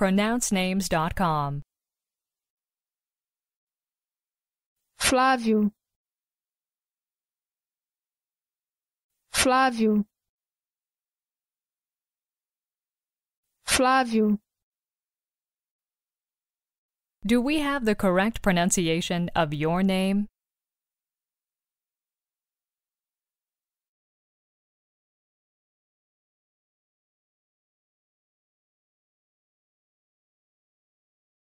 pronouncenames.com. Flávio Flávio Flávio Do we have the correct pronunciation of your name?